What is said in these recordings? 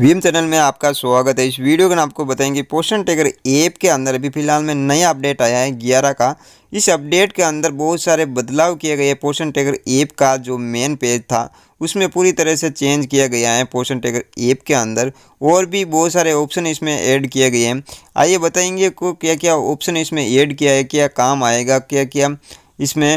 VM channel में आपका स्वागत है इस वीडियो में आपको बताएंगे पोषण टेकर ऐप के अंदर अभी फिलहाल में नया अपडेट आया है ग्यारह का इस अपडेट के अंदर बहुत सारे बदलाव किए गए हैं पोषण टेकर ऐप का जो मेन पेज था उसमें पूरी तरह से चेंज किया गया है पोषण टेकर ऐप के अंदर और भी बहुत सारे ऑप्शन इसमें ऐड किए गए हैं आइए बताएंगे को क्या क्या ऑप्शन इसमें ऐड किया है क्या काम आएगा क्या क्या इसमें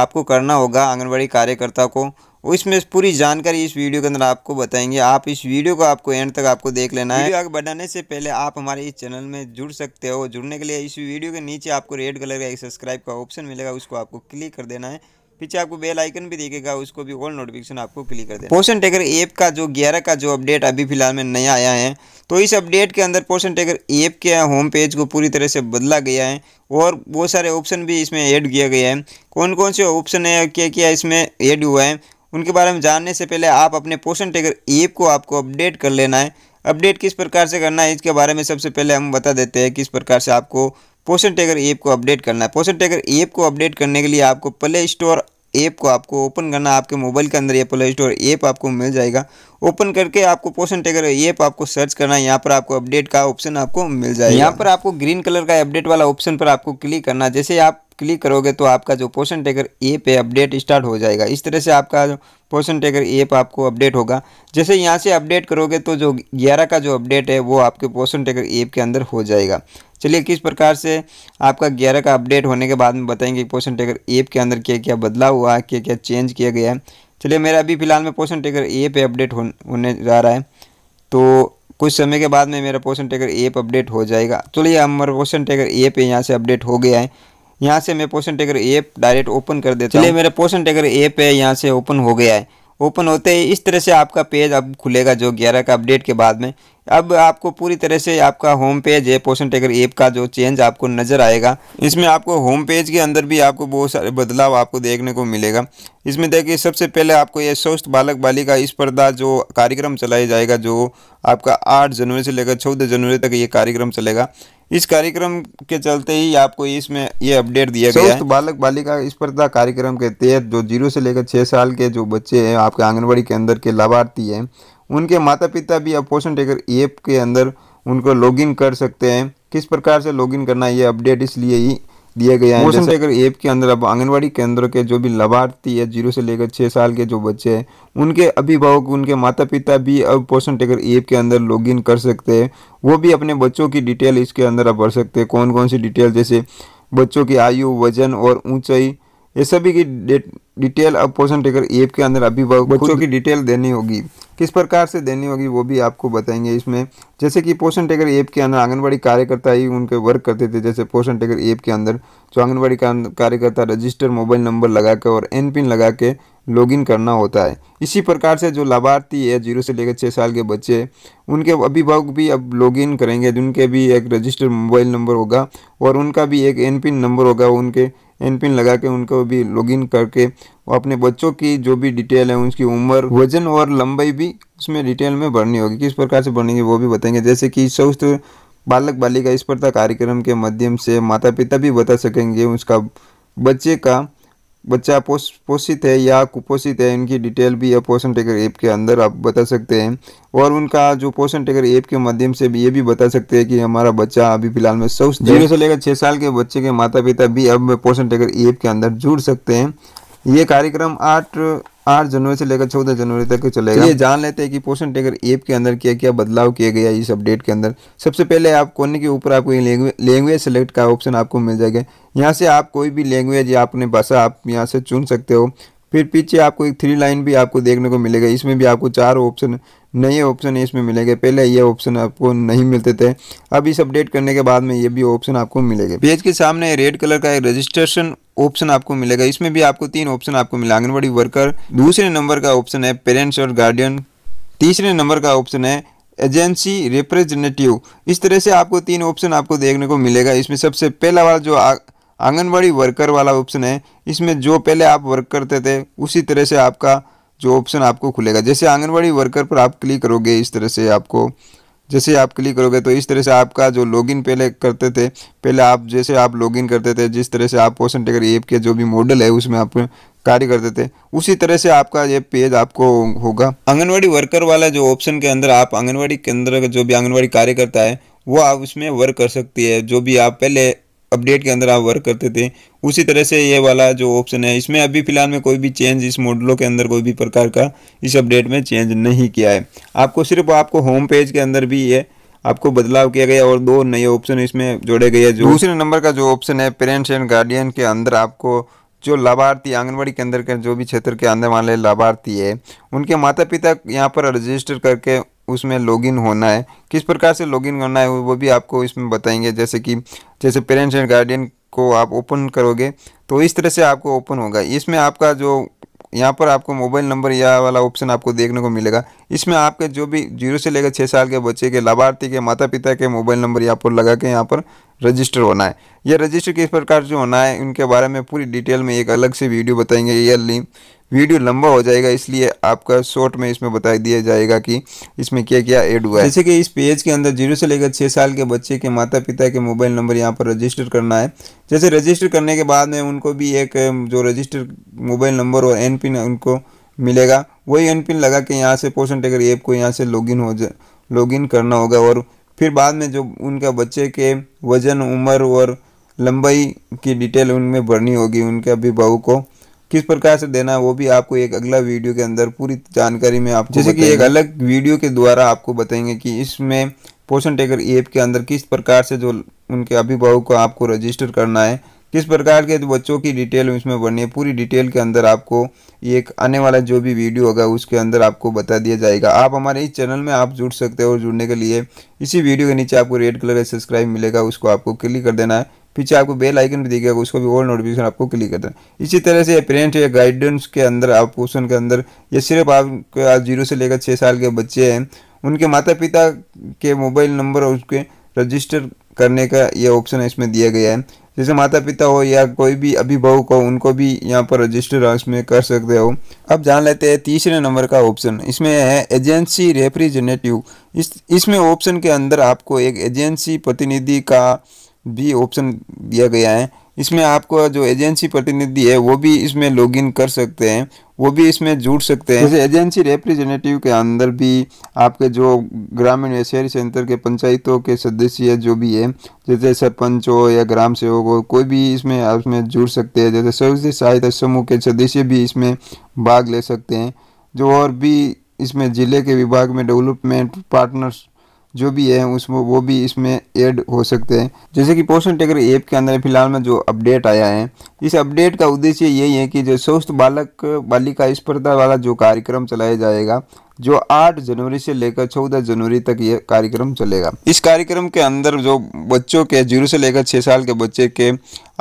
आपको करना होगा आंगनबाड़ी कार्यकर्ता को उसमें पूरी जानकारी इस वीडियो के अंदर आपको बताएंगे आप इस वीडियो को आपको एंड तक आपको देख लेना है आगे बढ़ाने से पहले आप हमारे इस चैनल में जुड़ सकते हो जुड़ने के लिए इस वीडियो के नीचे आपको रेड कलर का एक सब्सक्राइब का ऑप्शन मिलेगा उसको आपको क्लिक कर देना है पीछे आपको बेल आइकन भी देखेगा उसको भी ऑल नोटिफिकेशन आपको क्लिक कर देना पोषण टेकर ऐप का जो ग्यारह का जो अपडेट अभी फिलहाल में नया आया है तो इस अपडेट के अंदर पोषण टेकर ऐप के होम पेज को पूरी तरह से बदला गया है और बहुत सारे ऑप्शन भी इसमें ऐड किया गया है कौन कौन से ऑप्शन है क्या क्या इसमें ऐड हुआ है उनके बारे में जानने से पहले आप अपने पोषण टेकर ऐप को आपको अपडेट कर लेना है अपडेट किस प्रकार से करना है इसके बारे में सबसे पहले हम बता देते हैं किस प्रकार से आपको पोषण टेकर ऐप को अपडेट करना है पोषण टेकर ऐप को अपडेट करने के लिए आपको प्ले स्टोर ऐप को आपको ओपन करना आपके मोबाइल के अंदर ये प्ले स्टोर ऐप आपको मिल जाएगा ओपन करके आपको पोषण टेकर ऐप आपको सर्च करना है यहाँ पर आपको अपडेट का ऑप्शन आपको मिल जाएगा यहाँ पर आपको ग्रीन कलर का अपडेट वाला ऑप्शन पर आपको क्लिक करना जैसे आप क्लिक करोगे तो आपका जो पोषण टेकर ए पे अपडेट स्टार्ट हो जाएगा इस तरह से आपका जो पोर्शन टेकर ए पे आपको अपडेट होगा जैसे यहाँ से अपडेट करोगे तो जो ग्यारह का जो अपडेट है वो आपके पोषण टेकर ऐप के अंदर हो जाएगा चलिए किस प्रकार से आपका ग्यारह का अपडेट होने के बाद में बताएंगे पोषण टेकर ऐप के अंदर क्या क्या बदलाव हुआ है क्या क्या चेंज किया गया है चलिए मेरा अभी फिलहाल में पोषण टेकर ए पे अपडेट होने जा रहा है तो कुछ समय के बाद में मेरा पोषण टेकर ऐप अपडेट हो जाएगा चलिए हमारा पोषण टेकर ऐप यहाँ से अपडेट हो गया है यहाँ से मैं पोषण टेकर ऐप डायरेक्ट ओपन कर देता चलिए मेरा पोर्सन टेकर ऐप है यहाँ से ओपन हो गया है ओपन होते ही इस तरह से आपका पेज अब खुलेगा जो ग्यारह का अपडेट के बाद में अब आपको पूरी तरह से आपका होम पेज है पोषण टेकर ऐप का जो चेंज आपको नज़र आएगा इसमें आपको होम पेज के अंदर भी आपको बहुत सारे बदलाव आपको देखने को मिलेगा इसमें देखिए सबसे पहले आपको ये स्वस्थ बालक बालिका इस पर्दा जो कार्यक्रम चलाया जाएगा जो आपका आठ जनवरी से लेकर चौदह जनवरी तक ये कार्यक्रम चलेगा इस कार्यक्रम के चलते ही आपको इसमें ये अपडेट दिया गया है बालक बालिका स्पर्धा कार्यक्रम के तहत जो जीरो से लेकर छः साल के जो बच्चे हैं आपके आंगनबाड़ी के अंदर के लाभार्थी हैं उनके माता पिता भी अब पोषण टेकर ऐप के अंदर उनको लॉगिन कर सकते हैं किस प्रकार से लॉगिन करना ये अपडेट इसलिए ही दिया गया है पोषण टेकर ऐप के अंदर अब आंगनबाड़ी केंद्रों के जो भी लाभार्थी है जीरो से लेकर छः साल के जो बच्चे हैं उनके अभिभावक उनके माता पिता भी अब पोषण टेकर ऐप के अंदर लॉगिन कर सकते हैं वो भी अपने बच्चों की डिटेल इसके अंदर अब भर सकते हैं कौन कौन सी डिटेल जैसे बच्चों की आयु वजन और ऊंचाई ये सभी की डिटेल अब पोषण टेकर ऐप के अंदर अभिभावक बच्चों की डिटेल देनी होगी किस प्रकार से देनी होगी वो भी आपको बताएंगे इसमें जैसे कि पोषण टेकर ऐप के अंदर आंगनबाड़ी कार्यकर्ता ही उनके वर्क करते थे जैसे पोषण टेकर ऐप के अंदर जो आंगनबाड़ी कार्यकर्ता रजिस्टर मोबाइल नंबर लगा कर और एन पिन लगा के लॉगिन करना होता है इसी प्रकार से जो लाभार्थी है जीरो से लेकर छः साल के बच्चे उनके अभिभावक भी अब लॉगिन करेंगे जिनके भी एक रजिस्टर्ड मोबाइल नंबर होगा और उनका भी एक एन पिन नंबर होगा उनके एन पिन लगा के उनको भी लॉगिन करके और अपने बच्चों की जो भी डिटेल है उनकी उम्र वजन और लंबाई भी उसमें डिटेल में भरनी होगी किस प्रकार से भरनी वो भी बताएंगे जैसे कि स्वस्थ बालक बालिका स्पर्धा कार्यक्रम के माध्यम से माता पिता भी बता सकेंगे उसका बच्चे का बच्चा पोष पोषित है या कुपोषित है इनकी डिटेल भी यह पोषण टेकर ऐप के अंदर आप बता सकते हैं और उनका जो पोषण टेकर ऐप के माध्यम से भी ये भी बता सकते हैं कि हमारा बच्चा अभी फिलहाल में सौ जीरो से लेकर छः साल के बच्चे के माता पिता भी अब पोषण टेकर ऐप के अंदर जुड़ सकते हैं ये कार्यक्रम आठ आठ जनवरी से लेकर चौदह जनवरी तक चलेगा ये जान लेते हैं कि पोषण टेकर ऐप के अंदर क्या क्या बदलाव किया गया इस अपडेट के अंदर सबसे पहले आप कोने के ऊपर आपको लैंग्वेज सेलेक्ट का ऑप्शन आपको मिल जाएगा यहाँ से आप कोई भी लैंग्वेज या अपने भाषा आप यहाँ से चुन सकते हो फिर पीछे आपको एक थ्री लाइन भी आपको देखने को मिलेगा इसमें भी आपको चार ऑप्शन नए ऑप्शन इसमें मिलेंगे पहले ये ऑप्शन आपको नहीं मिलते थे अब इस अपडेट करने के बाद में ये भी ऑप्शन आपको मिलेंगे पेज के सामने रेड कलर का एक रजिस्ट्रेशन ऑप्शन आपको मिलेगा इसमें भी आपको तीन ऑप्शन आपको मिला आंगनबाड़ी वर्कर दूसरे नंबर का ऑप्शन है पेरेंट्स और गार्डियन तीसरे नंबर का ऑप्शन है एजेंसी रिप्रेजेंटेटिव इस तरह से आपको तीन ऑप्शन आपको देखने को मिलेगा इसमें सबसे पहला वाला जो आंगनबाड़ी वर्कर वाला ऑप्शन है इसमें जो पहले आप वर्क करते थे उसी तरह से आपका जो ऑप्शन आपको खुलेगा जैसे आंगनबाड़ी वर्कर पर आप क्लिक करोगे इस तरह से आपको जैसे आप क्लिक करोगे तो इस तरह से आपका जो लॉगिन पहले करते थे पहले आप जैसे आप लॉगिन करते थे जिस तरह से आप पोषण टेकर ऐप के जो भी मॉडल है उसमें आप कार्य करते थे उसी तरह से आपका ये पेज आपको होगा आंगनवाड़ी वर्कर वाला जो ऑप्शन के अंदर आप आंगनवाड़ी केंद्र का जो भी आंगनवाड़ी कार्यकर्ता है वो आप उसमें वर्क कर सकती है जो भी आप पहले अपडेट के अंदर आप वर्क करते थे उसी तरह से ये वाला जो ऑप्शन है इसमें अभी फ़िलहाल में कोई भी चेंज इस मॉडलों के अंदर कोई भी प्रकार का इस अपडेट में चेंज नहीं किया है आपको सिर्फ आपको होम पेज के अंदर भी ये आपको बदलाव किया गया और दो नए ऑप्शन इसमें जोड़े गए हैं जो दूसरे नंबर का जो ऑप्शन है पेरेंट्स एंड गार्डियन के अंदर आपको जो लाभार्थी आंगनबाड़ी के अंदर के जो भी क्षेत्र के आने वाले लाभार्थी है उनके माता पिता यहाँ पर रजिस्टर करके उसमें लॉगिन होना है किस प्रकार से लॉगिन करना है वो भी आपको इसमें बताएंगे जैसे कि जैसे पेरेंट्स एंड गार्डियन को आप ओपन करोगे तो इस तरह से आपको ओपन होगा इसमें आपका जो यहाँ पर आपको मोबाइल नंबर या वाला ऑप्शन आपको देखने को मिलेगा इसमें आपके जो भी जीरो से लेकर छः साल के बच्चे के लाभार्थी के माता पिता के मोबाइल नंबर यहाँ पर लगा के यहाँ पर रजिस्टर होना है यह रजिस्टर किस प्रकार जो होना है उनके बारे में पूरी डिटेल में एक अलग से वीडियो बताएंगे ईयरली वीडियो लंबा हो जाएगा इसलिए आपका शॉर्ट में इसमें बता दिया जाएगा कि इसमें क्या क्या ऐड हुआ है जैसे कि इस पेज के अंदर जीरो से लेकर छः साल के बच्चे के माता पिता के मोबाइल नंबर यहाँ पर रजिस्टर करना है जैसे रजिस्टर करने के बाद में उनको भी एक जो रजिस्टर मोबाइल नंबर और एन पिन उनको मिलेगा वही एन पिन लगा के यहाँ से पोषण टेकर ऐप को यहाँ से लॉगिन हो जा लॉगिन करना होगा और फिर बाद में जो उनका बच्चे के वजन उम्र और लंबाई की डिटेल उनमें भरनी होगी उनके अभिभावक को किस प्रकार से देना है वो भी आपको एक अगला वीडियो के अंदर पूरी जानकारी में आपको जैसे कि एक अलग वीडियो के द्वारा आपको बताएंगे कि इसमें पोषण टेकर ऐप के अंदर किस प्रकार से जो उनके अभिभावक को आपको रजिस्टर करना है किस प्रकार के तो बच्चों की डिटेल इसमें भरनी है पूरी डिटेल के अंदर आपको एक आने वाला जो भी वीडियो होगा उसके अंदर आपको बता दिया जाएगा आप हमारे इस चैनल में आप जुड़ सकते हो और जुड़ने के लिए इसी वीडियो के नीचे आपको रेड कलर का सब्सक्राइब मिलेगा उसको आपको क्लिक कर देना है पीछे आपको बेल आइकन भी दिखेगा उसको भी और नोटिफिकेशन आपको क्लिक कर है इसी तरह से पेरेंट या गाइडेंस के अंदर आप क्वेश्चन के अंदर ये सिर्फ आपके आज जीरो से लेकर छः साल के बच्चे हैं उनके माता पिता के मोबाइल नंबर और उसके रजिस्टर करने का ये ऑप्शन इसमें दिया गया है जैसे माता पिता हो या कोई भी अभिभावक हो उनको भी यहाँ पर रजिस्टर हाउस में कर सकते हो अब जान लेते हैं तीसरे नंबर का ऑप्शन इसमें है एजेंसी रिप्रेजेंटेटिव इस इसमें ऑप्शन के अंदर आपको एक एजेंसी प्रतिनिधि का भी ऑप्शन दिया गया है इसमें आपको जो एजेंसी प्रतिनिधि है वो भी इसमें लॉगिन कर सकते हैं वो भी इसमें जुड़ सकते हैं जैसे एजेंसी रिप्रेजेंटेटिव के अंदर भी आपके जो ग्रामीण या शहरी सेंटर के पंचायतों के सदस्य जो भी है जैसे सरपंच हो या ग्राम सेवक हो कोई भी इसमें इसमें जुड़ सकते हैं जैसे स्वयं सहायता समूह के सदस्य भी इसमें भाग ले सकते हैं जो और भी इसमें ज़िले के विभाग में डेवलपमेंट पार्टनर्स जो भी है उसमें वो भी इसमें ऐड हो सकते हैं जैसे कि पोषण टेकर ऐप के अंदर फिलहाल में जो अपडेट आया है इस अपडेट का उद्देश्य यही है कि जो स्वस्थ बालक बालिका स्पर्धा वाला जो कार्यक्रम चलाया जाएगा जो 8 जनवरी से लेकर 14 जनवरी तक ये कार्यक्रम चलेगा इस कार्यक्रम के अंदर जो बच्चों के जीरो से लेकर छः साल के बच्चे के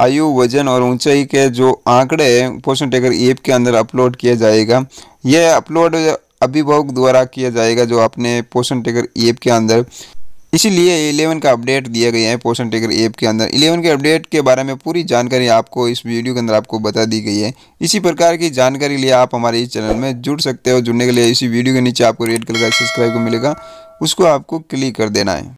आयु वजन और ऊंचाई के जो आंकड़े हैं पोषण टेकर ऐप के अंदर अपलोड किया जाएगा यह अपलोड अभिभावक द्वारा किया जाएगा जो आपने पोषण टेकर ऐप के अंदर इसीलिए इलेवन का अपडेट दिया गया है पोषण टेकर ऐप के अंदर इलेवन के अपडेट के बारे में पूरी जानकारी आपको इस वीडियो के अंदर आपको बता दी गई है इसी प्रकार की जानकारी लिए आप हमारे इस चैनल में जुड़ सकते हो जुड़ने के लिए इसी वीडियो के नीचे आपको रेड कलर का सब्सक्राइब मिलेगा उसको आपको क्लिक कर देना है